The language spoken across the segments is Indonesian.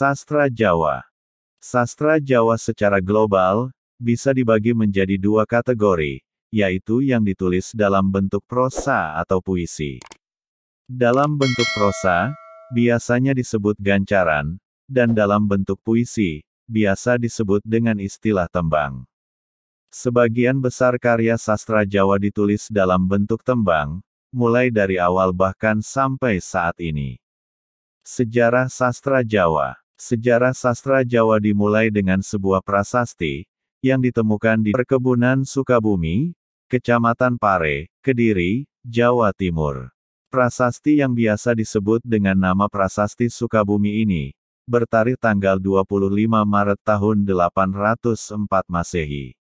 Sastra Jawa Sastra Jawa secara global, bisa dibagi menjadi dua kategori, yaitu yang ditulis dalam bentuk prosa atau puisi. Dalam bentuk prosa, biasanya disebut gancaran, dan dalam bentuk puisi, biasa disebut dengan istilah tembang. Sebagian besar karya sastra Jawa ditulis dalam bentuk tembang, mulai dari awal bahkan sampai saat ini. Sejarah sastra Jawa Sejarah sastra Jawa dimulai dengan sebuah prasasti, yang ditemukan di perkebunan Sukabumi, Kecamatan Pare, Kediri, Jawa Timur. Prasasti yang biasa disebut dengan nama Prasasti Sukabumi ini, bertarikh tanggal 25 Maret tahun 804 Masehi.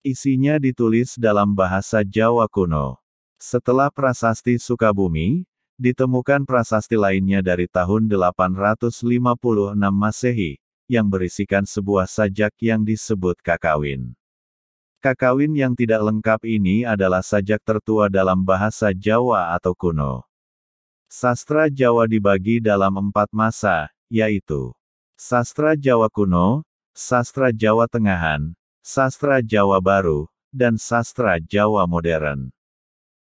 Isinya ditulis dalam bahasa Jawa kuno. Setelah prasasti Sukabumi, Ditemukan prasasti lainnya dari tahun 856 Masehi, yang berisikan sebuah sajak yang disebut kakawin. Kakawin yang tidak lengkap ini adalah sajak tertua dalam bahasa Jawa atau kuno. Sastra Jawa dibagi dalam empat masa, yaitu Sastra Jawa Kuno, Sastra Jawa Tengahan, Sastra Jawa Baru, dan Sastra Jawa Modern.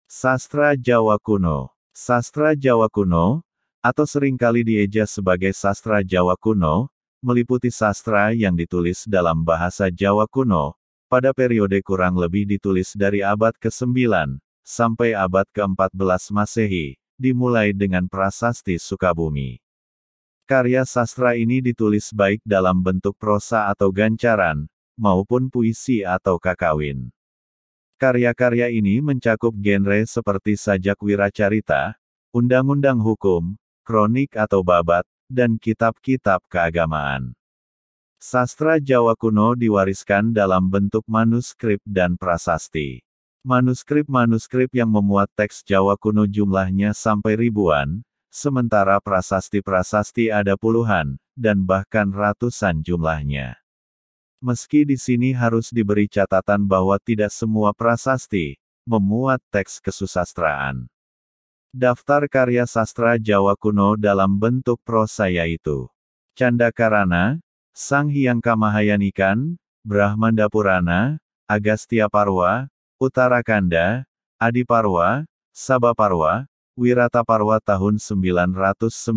Sastra Jawa Kuno Sastra Jawa kuno, atau seringkali dieja sebagai sastra Jawa kuno, meliputi sastra yang ditulis dalam bahasa Jawa kuno, pada periode kurang lebih ditulis dari abad ke-9 sampai abad ke-14 Masehi, dimulai dengan prasasti Sukabumi. Karya sastra ini ditulis baik dalam bentuk prosa atau gancaran, maupun puisi atau kakawin. Karya-karya ini mencakup genre seperti sajak wiracarita, undang-undang hukum, kronik atau babat, dan kitab-kitab keagamaan. Sastra Jawa kuno diwariskan dalam bentuk manuskrip dan prasasti. Manuskrip-manuskrip yang memuat teks Jawa kuno jumlahnya sampai ribuan, sementara prasasti-prasasti ada puluhan, dan bahkan ratusan jumlahnya. Meski di sini harus diberi catatan bahwa tidak semua prasasti memuat teks kesusastraan. Daftar karya sastra Jawa kuno dalam bentuk prosa yaitu Canda Karana, Sang Hyang Kamahayanikan, Brahmanda Purana, Agastya Parwa, Utara Kanda, Adi Parwa, Saba Parwa, Wirata Parwa tahun 996,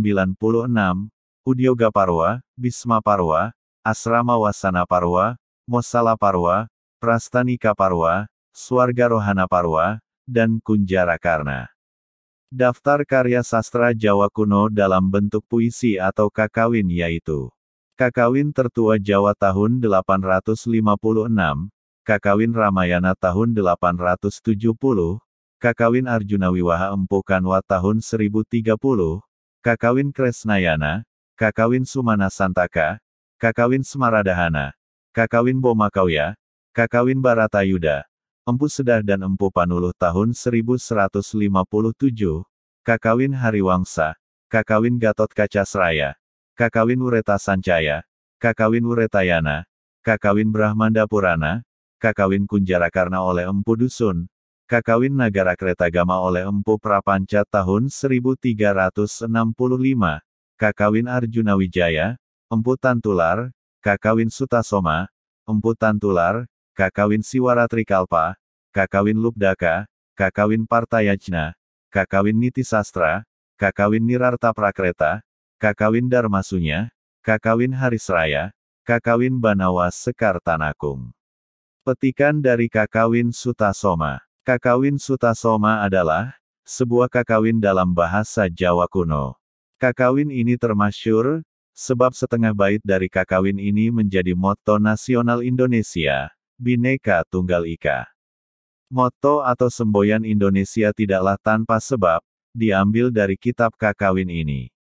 Udyoga Parwa, Bisma Parwa, Asrama Wasana Parwa, Mosala Parwa, Prastanika Parwa, Swarga Rohana Parwa, dan Kunjara Karna. Daftar karya sastra Jawa kuno dalam bentuk puisi atau kakawin yaitu Kakawin Tertua Jawa tahun 856, Kakawin Ramayana tahun 870, Kakawin Arjuna Wiwaha Empu Kanwa tahun 1030, Kakawin Kresnayana, Kakawin Sumana Santaka, Kakawin Semaradahana, Kakawin Bomakauya, Kakawin Baratayuda, Empu Sedah dan Empu Panuluh tahun 1157, Kakawin Hariwangsa, Kakawin Gatot Kacasraya, Kakawin Ureta Sancaya, Kakawin Uretayana, Kakawin Brahmanda Purana, Kakawin Kunjarakarna oleh Empu Dusun, Kakawin Nagara Kretagama oleh Empu Prapanca tahun 1365, Kakawin Arjuna Wijaya, Emputan tular, kakawin sutasoma, emputan tular, kakawin siwaratrikalpa, kakawin lubdaka, kakawin partayajna, kakawin niti sastra, kakawin nirarta prakreta, kakawin Darmasunya, kakawin harisraya, kakawin banawas Tanakung. Petikan dari kakawin sutasoma. Kakawin sutasoma adalah sebuah kakawin dalam bahasa Jawa kuno. Kakawin ini termasyur Sebab setengah bait dari kakawin ini menjadi moto nasional Indonesia, Bineka Tunggal Ika. Moto atau semboyan Indonesia tidaklah tanpa sebab, diambil dari kitab kakawin ini.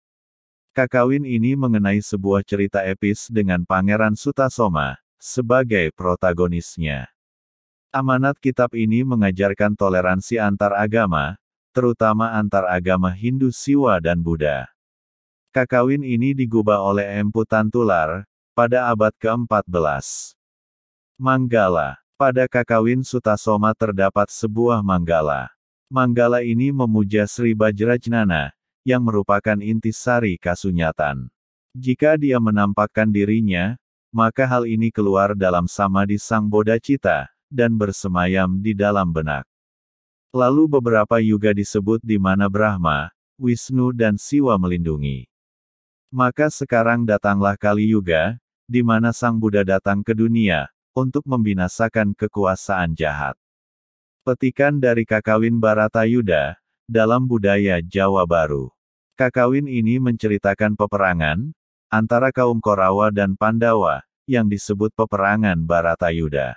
Kakawin ini mengenai sebuah cerita epis dengan Pangeran Sutasoma sebagai protagonisnya. Amanat kitab ini mengajarkan toleransi antar agama, terutama antar agama Hindu, Siwa, dan Buddha. Kakawin ini digubah oleh Empu Tantular, pada abad ke-14. Manggala. Pada kakawin Sutasoma terdapat sebuah manggala. Manggala ini memuja Sri Bajrajnana, yang merupakan intisari kasunyatan. Jika dia menampakkan dirinya, maka hal ini keluar dalam samadhi sang cita dan bersemayam di dalam benak. Lalu beberapa yuga disebut di mana Brahma, Wisnu dan Siwa melindungi. Maka sekarang datanglah Kali Yuga, di mana Sang Buddha datang ke dunia, untuk membinasakan kekuasaan jahat. Petikan dari Kakawin Baratayuda, dalam budaya Jawa Baru. Kakawin ini menceritakan peperangan, antara kaum Korawa dan Pandawa, yang disebut peperangan Baratayuda.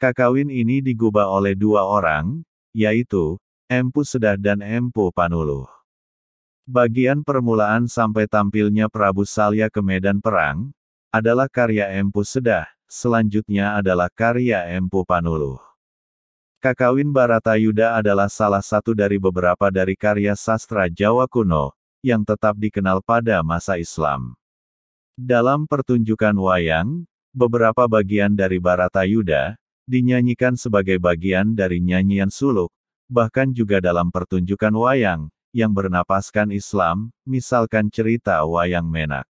Kakawin ini digubah oleh dua orang, yaitu, Empu Sedah dan Empu Panuluh. Bagian permulaan sampai tampilnya Prabu Salya ke medan perang, adalah karya Empu Sedah, selanjutnya adalah karya Empu Panuluh. Kakawin Baratayuda adalah salah satu dari beberapa dari karya sastra Jawa kuno, yang tetap dikenal pada masa Islam. Dalam pertunjukan wayang, beberapa bagian dari Baratayuda, dinyanyikan sebagai bagian dari nyanyian suluk, bahkan juga dalam pertunjukan wayang, yang bernapaskan Islam, misalkan cerita wayang menak.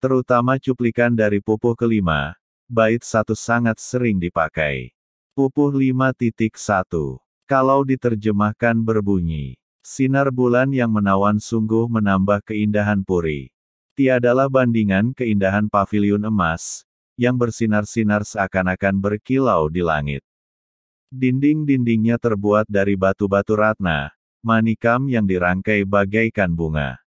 Terutama cuplikan dari pupuh kelima, bait satu sangat sering dipakai. Pupuh 5.1 Kalau diterjemahkan berbunyi, sinar bulan yang menawan sungguh menambah keindahan puri. Tiadalah bandingan keindahan pavilion emas, yang bersinar-sinar seakan-akan berkilau di langit. Dinding-dindingnya terbuat dari batu-batu ratna, manikam yang dirangkai bagaikan bunga.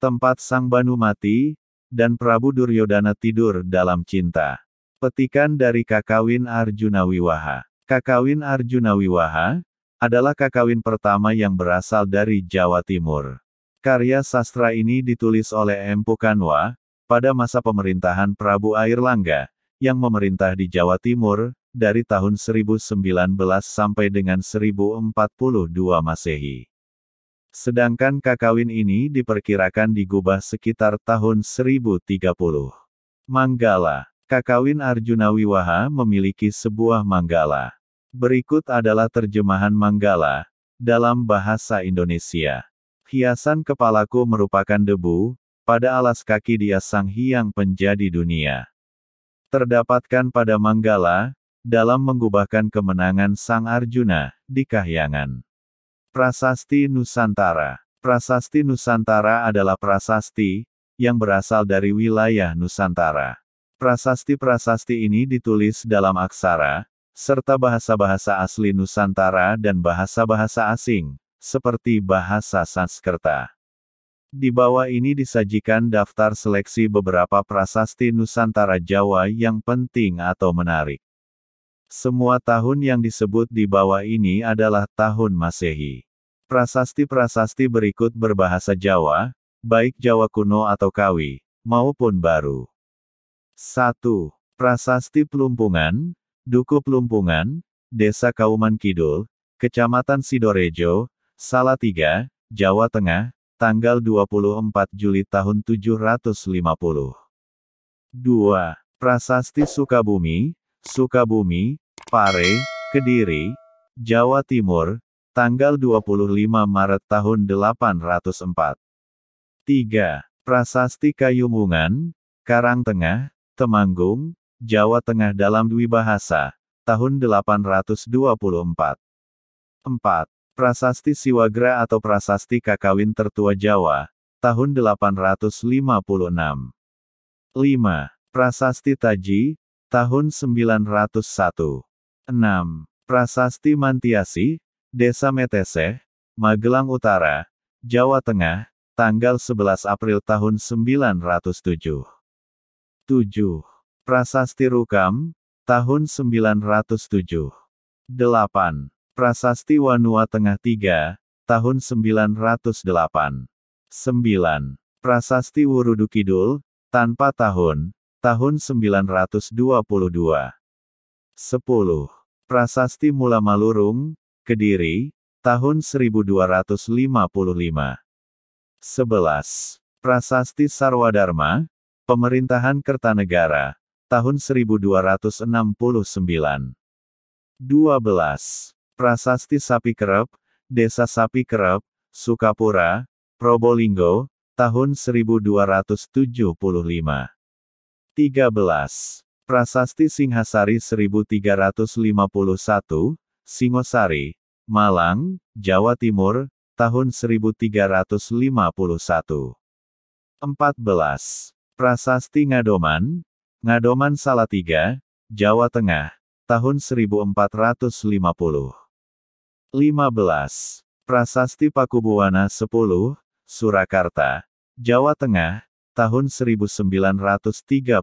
Tempat sang Banu mati, dan Prabu Duryodhana tidur dalam cinta. Petikan dari Kakawin Arjuna Wiwaha. Kakawin Arjuna Wiwaha adalah kakawin pertama yang berasal dari Jawa Timur. Karya sastra ini ditulis oleh Empu Kanwa pada masa pemerintahan Prabu Airlangga yang memerintah di Jawa Timur dari tahun 1019 sampai dengan 1042 Masehi. Sedangkan kakawin ini diperkirakan digubah sekitar tahun 1030. Manggala Kakawin Arjuna Wiwaha memiliki sebuah manggala. Berikut adalah terjemahan manggala dalam bahasa Indonesia. Hiasan kepalaku merupakan debu, pada alas kaki dia sang hiang penjadi dunia. Terdapatkan pada manggala, dalam mengubahkan kemenangan Sang Arjuna di Kahyangan. Prasasti Nusantara Prasasti Nusantara adalah prasasti yang berasal dari wilayah Nusantara. Prasasti-prasasti ini ditulis dalam aksara, serta bahasa-bahasa asli Nusantara dan bahasa-bahasa asing, seperti bahasa Sanskerta. Di bawah ini disajikan daftar seleksi beberapa prasasti Nusantara Jawa yang penting atau menarik. Semua tahun yang disebut di bawah ini adalah tahun Masehi. Prasasti-prasasti berikut berbahasa Jawa, baik Jawa kuno atau Kawi, maupun baru. 1. Prasasti Pelumpungan, Duku Pelumpungan, Desa Kauman Kidul, Kecamatan Sidorejo, Salatiga, Jawa Tengah, tanggal 24 Juli tahun 750. 2. Prasasti Sukabumi, Sukabumi, Pare, Kediri, Jawa Timur, tanggal 25 Maret tahun 804. 3. Prasasti Kayumungan, Karangtengah, Temanggung, Jawa Tengah dalam dwi bahasa, tahun 824. 4. Prasasti Siwagra atau Prasasti Kakawin Tertua Jawa, tahun 856. 5. Prasasti Taji, tahun 901. 6. Prasasti Mantiasi, Desa Metese, Magelang Utara, Jawa Tengah, tanggal 11 April tahun 907. 7. Prasasti Rukam, tahun 907. 8. Prasasti Wanua Tengah 3, tahun 908. 9. Prasasti Wurudukidul, tanpa tahun, Tahun 922. 10. Prasasti Mula Malurung, Kediri, tahun 1255. 11. Prasasti Sarwadharma, Pemerintahan Kertanegara, tahun 1269. 12. Prasasti Sapi Kerep, Desa Sapi Kerep, Sukapura, Probolinggo, tahun 1275. 13. Prasasti Singhasari 1351, Singosari, Malang, Jawa Timur, tahun 1351. 14. Prasasti Ngadoman, Ngadoman Salatiga, Jawa Tengah, tahun 1450. 15. Prasasti Pakubuwana 10, Surakarta, Jawa Tengah, tahun 1938.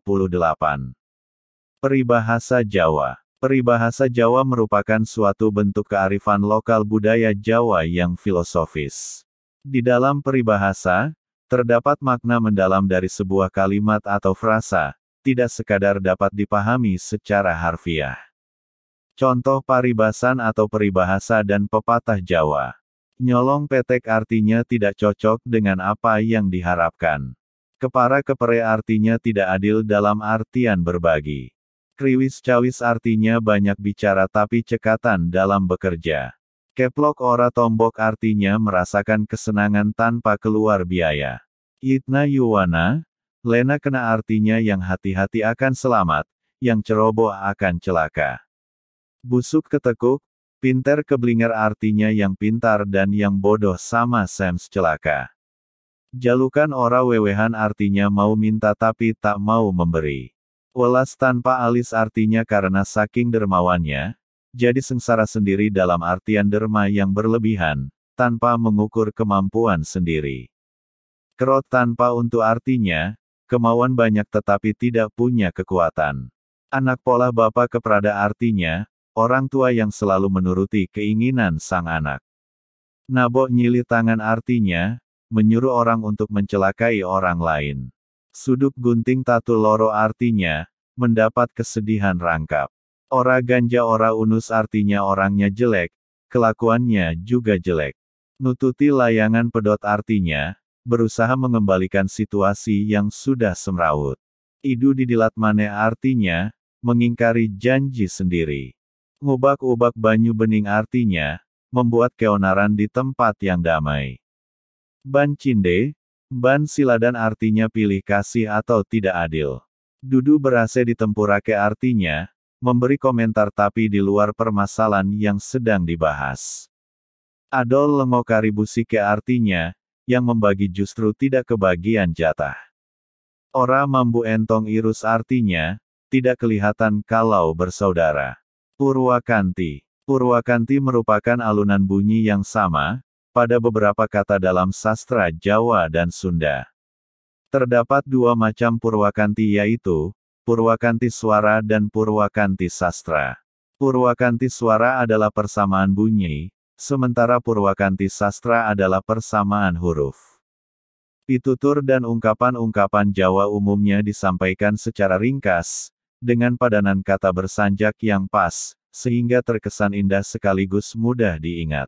Peribahasa Jawa Peribahasa Jawa merupakan suatu bentuk kearifan lokal budaya Jawa yang filosofis. Di dalam peribahasa, terdapat makna mendalam dari sebuah kalimat atau frasa, tidak sekadar dapat dipahami secara harfiah. Contoh paribasan atau peribahasa dan pepatah Jawa. Nyolong petek artinya tidak cocok dengan apa yang diharapkan. Kepara kepere artinya tidak adil dalam artian berbagi. Kriwis cawis artinya banyak bicara tapi cekatan dalam bekerja. Keplok ora tombok artinya merasakan kesenangan tanpa keluar biaya. Itna Yuwana, Lena kena artinya yang hati-hati akan selamat, yang ceroboh akan celaka. Busuk ketekuk, pinter keblinger artinya yang pintar dan yang bodoh sama Sams celaka. Jalukan ora wewehan artinya mau minta tapi tak mau memberi. Welas tanpa alis artinya karena saking dermawannya, jadi sengsara sendiri dalam artian derma yang berlebihan, tanpa mengukur kemampuan sendiri. Kerot tanpa untuk artinya, kemauan banyak tetapi tidak punya kekuatan. Anak pola bapak keprada artinya, orang tua yang selalu menuruti keinginan sang anak. Nabok nyili tangan artinya, menyuruh orang untuk mencelakai orang lain. Suduk gunting tatu loro artinya, mendapat kesedihan rangkap. Ora ganja ora unus artinya orangnya jelek, kelakuannya juga jelek. Nututi layangan pedot artinya, berusaha mengembalikan situasi yang sudah semrawut. Idu didilat mane artinya, mengingkari janji sendiri. Ngubak-ubak banyu bening artinya, membuat keonaran di tempat yang damai. Ban Cinde, Ban Siladan artinya pilih kasih atau tidak adil. Dudu berase ditempurake artinya, memberi komentar tapi di luar permasalahan yang sedang dibahas. Adol lengo karibusike artinya, yang membagi justru tidak kebagian jatah. Ora mambu entong irus artinya, tidak kelihatan kalau bersaudara. Purwakanti Purwakanti merupakan alunan bunyi yang sama, pada beberapa kata dalam sastra Jawa dan Sunda. Terdapat dua macam Purwakanti yaitu, Purwakanti suara dan Purwakanti sastra. Purwakanti suara adalah persamaan bunyi, sementara Purwakanti sastra adalah persamaan huruf. Pitutur dan ungkapan-ungkapan Jawa umumnya disampaikan secara ringkas, dengan padanan kata bersanjak yang pas, sehingga terkesan indah sekaligus mudah diingat.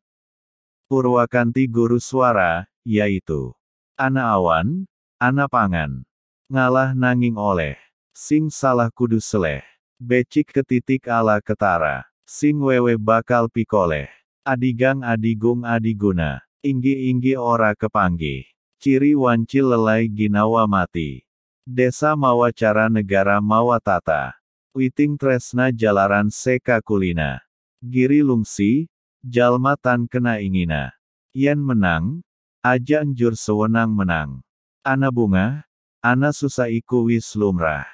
Purwakanti guru suara, yaitu Ana Awan, Ana Pangan, Ngalah Nanging Oleh, Sing Salah kudus Seleh, Becik Ketitik Ala Ketara, Sing Wewe Bakal Pikoleh, Adigang Adigung Adiguna, Inggi-inggi Ora Kepanggi, Ciri Wancil Lelai Ginawa Mati, Desa Mawacara Negara Mawatata, Witing Tresna Jalaran Seka Kulina, Giri Lungsi, Jalma tan kena ingina. Yen menang, aja njur sewenang menang. Ana bunga, ana susah iku wis lumrah.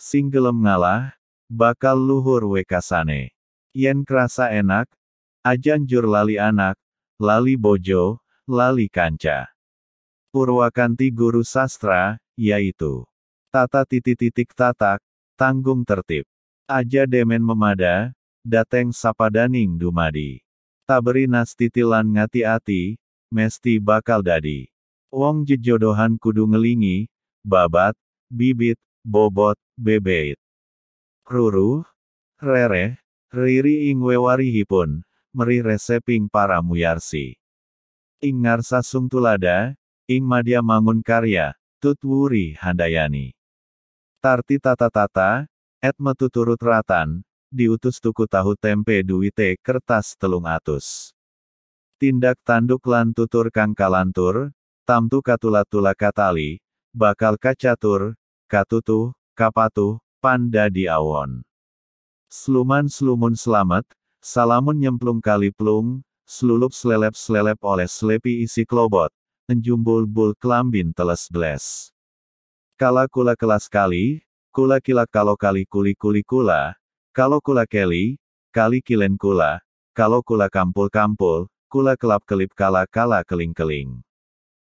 Sing ngalah, bakal luhur wekasane. Yen kerasa enak, aja lali anak, lali bojo, lali kanca. Purwakanti guru sastra, yaitu tata titik-titik tatak, tanggung tertib. Aja demen memada, dateng sapadaning dumadi beri nas titilan ngati-ati, mesti bakal dadi. Wong jejodohan kudu ngelingi, babat, bibit, bobot, bebeit. Ruruh, rereh, riri ing pun meri reseping para muyarsi. Ing ngarsa tulada, ing madya mangun karya, tutwuri handayani. Tarti tata tata, et metuturut ratan, diutus tuku tahu tempe duite kertas telung atus. Tindak tanduk lantutur tutur kang kalantur, tamtu katulatula katali, bakal kacatur, katutu, kapatu, panda di awon. Sluman slumun selamat, salamun nyemplung kali plung, selulup selelep selelep oleh slepi isi klobot, enjumbul bul kelambin teles bles. Kala kula kelas kali, kula kila kalau kali kuli kuli kula, kalau kula keli, kali kilen kula, kalau kula kampul-kampul, kula kelap-kelip kala-kala keling-keling.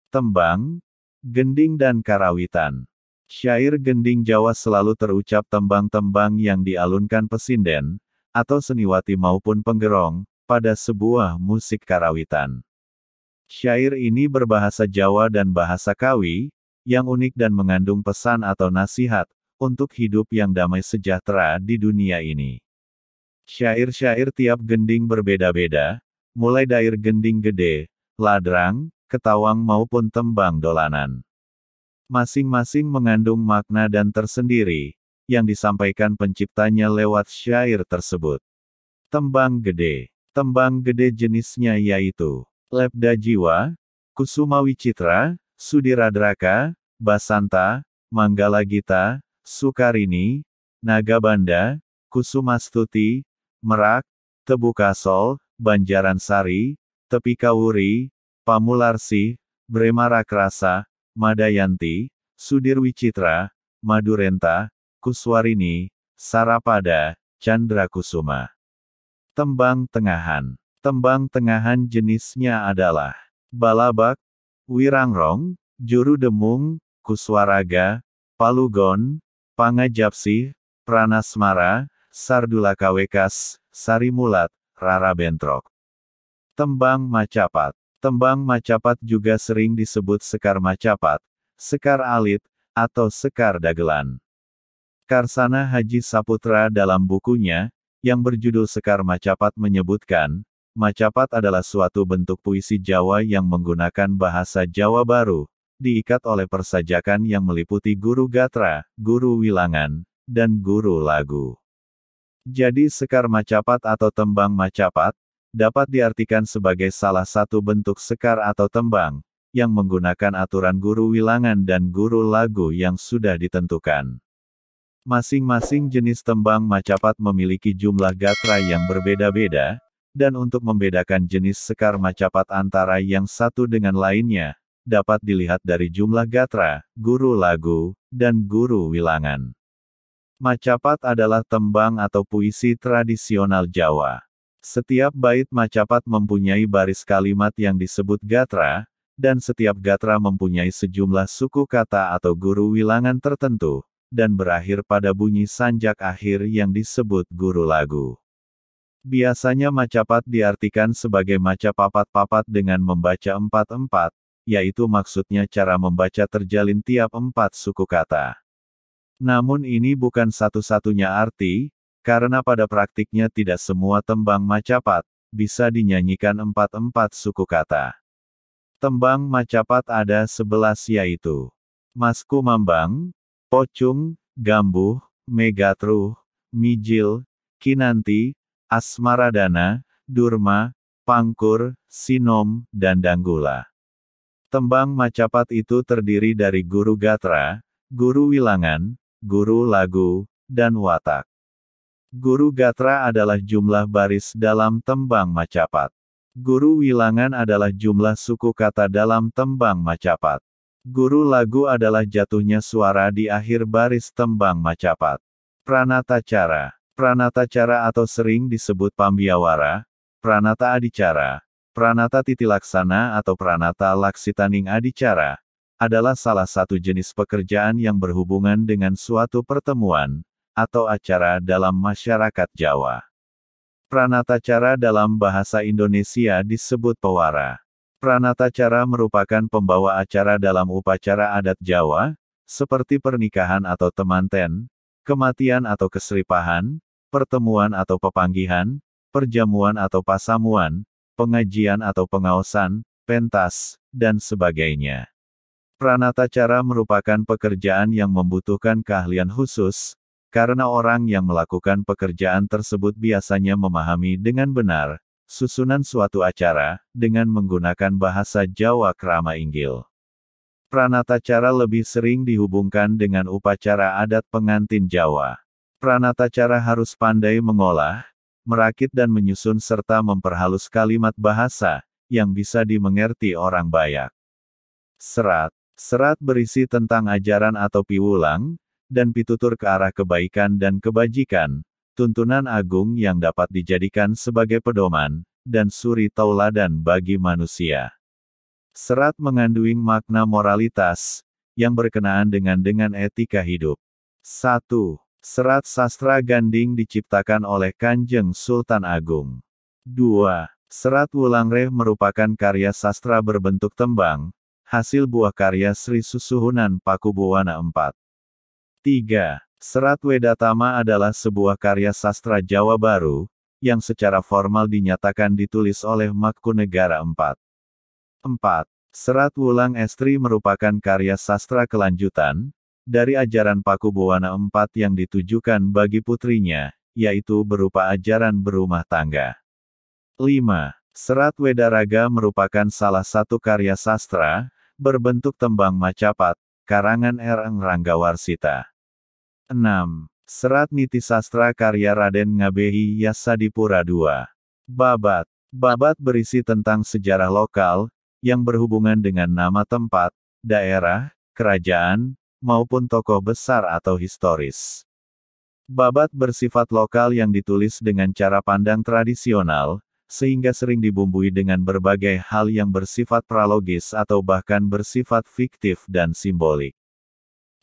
Tembang, gending dan karawitan. Syair gending Jawa selalu terucap tembang-tembang yang dialunkan pesinden, atau seniwati maupun penggerong, pada sebuah musik karawitan. Syair ini berbahasa Jawa dan bahasa Kawi, yang unik dan mengandung pesan atau nasihat, untuk hidup yang damai sejahtera di dunia ini. Syair-syair tiap gending berbeda-beda, mulai dair gending gede, ladrang, ketawang maupun tembang dolanan. Masing-masing mengandung makna dan tersendiri, yang disampaikan penciptanya lewat syair tersebut. Tembang gede. Tembang gede jenisnya yaitu lebda Jiwa, Kusuma Wicitra, Sudiradraka, Basanta, Manggala Gita, Sukarini, Nagabanda, Kusumastuti, Merak, Tebu Kasol, Banjaransari, Kawuri, Pamularsi, Krasa, Madayanti, Sudirwicitra, Madurenta, Kuswarini, Sarapada, Chandra Kusuma. Tembang Tengahan Tembang Tengahan jenisnya adalah Balabak, Wirangrong, Juru Demung, Kuswaraga, Palugon, Pangajapsi, Pranasmara, Sardula Kawekas, Sarimulat, Rara Bentrok. Tembang Macapat Tembang Macapat juga sering disebut Sekar Macapat, Sekar Alit, atau Sekar Dagelan. Karsana Haji Saputra dalam bukunya, yang berjudul Sekar Macapat menyebutkan, Macapat adalah suatu bentuk puisi Jawa yang menggunakan bahasa Jawa baru, diikat oleh persajakan yang meliputi guru gatra, guru wilangan, dan guru lagu. Jadi sekar macapat atau tembang macapat, dapat diartikan sebagai salah satu bentuk sekar atau tembang, yang menggunakan aturan guru wilangan dan guru lagu yang sudah ditentukan. Masing-masing jenis tembang macapat memiliki jumlah gatra yang berbeda-beda, dan untuk membedakan jenis sekar macapat antara yang satu dengan lainnya, dapat dilihat dari jumlah gatra, guru lagu, dan guru wilangan. Macapat adalah tembang atau puisi tradisional Jawa. Setiap bait macapat mempunyai baris kalimat yang disebut gatra, dan setiap gatra mempunyai sejumlah suku kata atau guru wilangan tertentu, dan berakhir pada bunyi sanjak akhir yang disebut guru lagu. Biasanya macapat diartikan sebagai maca papat-papat dengan membaca empat-empat, yaitu maksudnya cara membaca terjalin tiap empat suku kata. Namun ini bukan satu-satunya arti, karena pada praktiknya tidak semua tembang macapat bisa dinyanyikan empat-empat suku kata. Tembang macapat ada sebelas yaitu Masku Mambang, Pocung, Gambuh, Megatruh, Mijil, Kinanti, Asmaradana, Durma, Pangkur, Sinom, dan Danggula. Tembang Macapat itu terdiri dari guru gatra, guru wilangan, guru lagu, dan watak. Guru gatra adalah jumlah baris dalam tembang Macapat. Guru wilangan adalah jumlah suku kata dalam tembang Macapat. Guru lagu adalah jatuhnya suara di akhir baris tembang Macapat. Pranata cara. Pranata cara atau sering disebut pambiawara, pranata adicara, Pranata titilaksana atau Pranata laksitaning adicara, adalah salah satu jenis pekerjaan yang berhubungan dengan suatu pertemuan, atau acara dalam masyarakat Jawa. Pranata cara dalam bahasa Indonesia disebut pewara. Pranata cara merupakan pembawa acara dalam upacara adat Jawa, seperti pernikahan atau temanten, kematian atau keseripahan, pertemuan atau pepanggihan, perjamuan atau pasamuan, pengajian atau pengaosan, pentas, dan sebagainya. Pranata cara merupakan pekerjaan yang membutuhkan keahlian khusus, karena orang yang melakukan pekerjaan tersebut biasanya memahami dengan benar susunan suatu acara dengan menggunakan bahasa Jawa Krama inggil. Pranata cara lebih sering dihubungkan dengan upacara adat pengantin Jawa. Pranata cara harus pandai mengolah, merakit dan menyusun serta memperhalus kalimat bahasa, yang bisa dimengerti orang banyak. Serat Serat berisi tentang ajaran atau piwulang, dan pitutur ke arah kebaikan dan kebajikan, tuntunan agung yang dapat dijadikan sebagai pedoman, dan suri tauladan bagi manusia. Serat mengandung makna moralitas, yang berkenaan dengan dengan etika hidup. 1. Serat sastra Ganding diciptakan oleh Kanjeng Sultan Agung. 2. Serat Wulangreh merupakan karya sastra berbentuk tembang, hasil buah karya Sri Susuhunan Pakubuwana IV. 3. Serat Wedatama adalah sebuah karya sastra Jawa baru, yang secara formal dinyatakan ditulis oleh Mangkunegara IV. 4. Serat Wulang Estri merupakan karya sastra kelanjutan, dari ajaran Paku Buwana IV yang ditujukan bagi putrinya, yaitu berupa ajaran berumah tangga. 5. Serat Wedaraga merupakan salah satu karya sastra, berbentuk tembang macapat, karangan Erang Ranggawarsita. 6. Serat Niti Sastra karya Raden Ngabehi Yasadipura II. Babat. Babat berisi tentang sejarah lokal, yang berhubungan dengan nama tempat, daerah, kerajaan, maupun tokoh besar atau historis. Babat bersifat lokal yang ditulis dengan cara pandang tradisional, sehingga sering dibumbui dengan berbagai hal yang bersifat pralogis atau bahkan bersifat fiktif dan simbolik.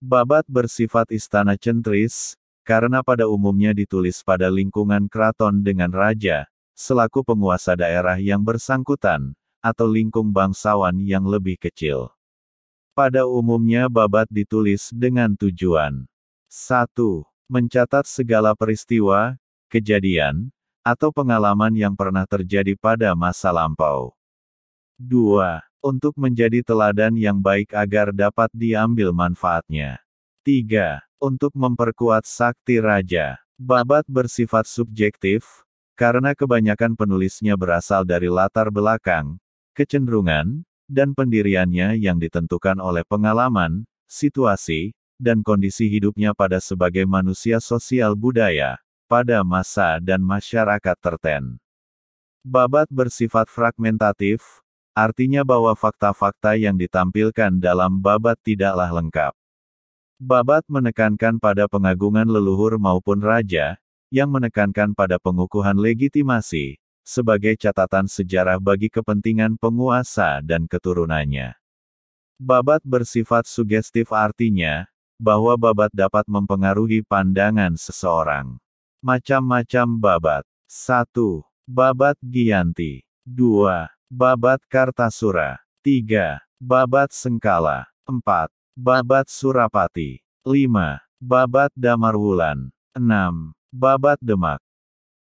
Babat bersifat istana centris, karena pada umumnya ditulis pada lingkungan keraton dengan raja, selaku penguasa daerah yang bersangkutan, atau lingkung bangsawan yang lebih kecil. Pada umumnya babat ditulis dengan tujuan 1. Mencatat segala peristiwa, kejadian, atau pengalaman yang pernah terjadi pada masa lampau. 2. Untuk menjadi teladan yang baik agar dapat diambil manfaatnya. 3. Untuk memperkuat sakti raja. Babat bersifat subjektif, karena kebanyakan penulisnya berasal dari latar belakang, kecenderungan, dan pendiriannya yang ditentukan oleh pengalaman, situasi, dan kondisi hidupnya pada sebagai manusia sosial budaya, pada masa dan masyarakat tertentu. Babat bersifat fragmentatif, artinya bahwa fakta-fakta yang ditampilkan dalam babat tidaklah lengkap. Babat menekankan pada pengagungan leluhur maupun raja, yang menekankan pada pengukuhan legitimasi, sebagai catatan sejarah bagi kepentingan penguasa dan keturunannya. Babat bersifat sugestif artinya, bahwa babat dapat mempengaruhi pandangan seseorang. Macam-macam babat. 1. Babat Giyanti. 2. Babat Kartasura. 3. Babat Sengkala. 4. Babat Surapati. 5. Babat Damarwulan. 6. Babat Demak.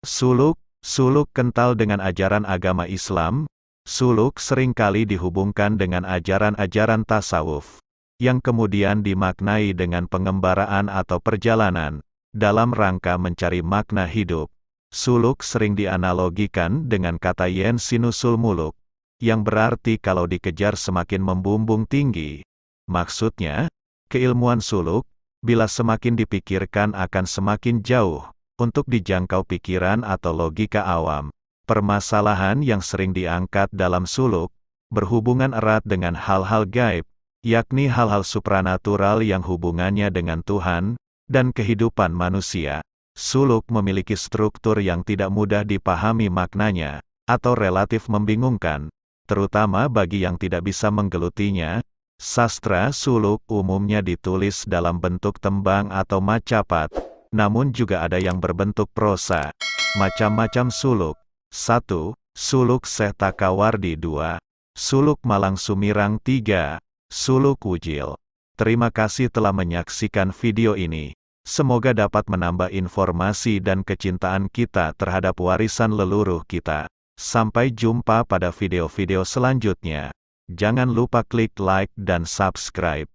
Suluk, Suluk kental dengan ajaran agama Islam, suluk seringkali dihubungkan dengan ajaran-ajaran tasawuf, yang kemudian dimaknai dengan pengembaraan atau perjalanan, dalam rangka mencari makna hidup. Suluk sering dianalogikan dengan kata yen sinusul muluk, yang berarti kalau dikejar semakin membumbung tinggi. Maksudnya, keilmuan suluk, bila semakin dipikirkan akan semakin jauh, untuk dijangkau pikiran atau logika awam. Permasalahan yang sering diangkat dalam suluk, berhubungan erat dengan hal-hal gaib, yakni hal-hal supranatural yang hubungannya dengan Tuhan, dan kehidupan manusia. Suluk memiliki struktur yang tidak mudah dipahami maknanya, atau relatif membingungkan, terutama bagi yang tidak bisa menggelutinya. Sastra suluk umumnya ditulis dalam bentuk tembang atau macapat, namun juga ada yang berbentuk prosa. Macam-macam suluk. 1. Suluk Sehtakawardi 2. Suluk Malang Sumirang 3. Suluk Ujil. Terima kasih telah menyaksikan video ini. Semoga dapat menambah informasi dan kecintaan kita terhadap warisan leluhur kita. Sampai jumpa pada video-video selanjutnya. Jangan lupa klik like dan subscribe.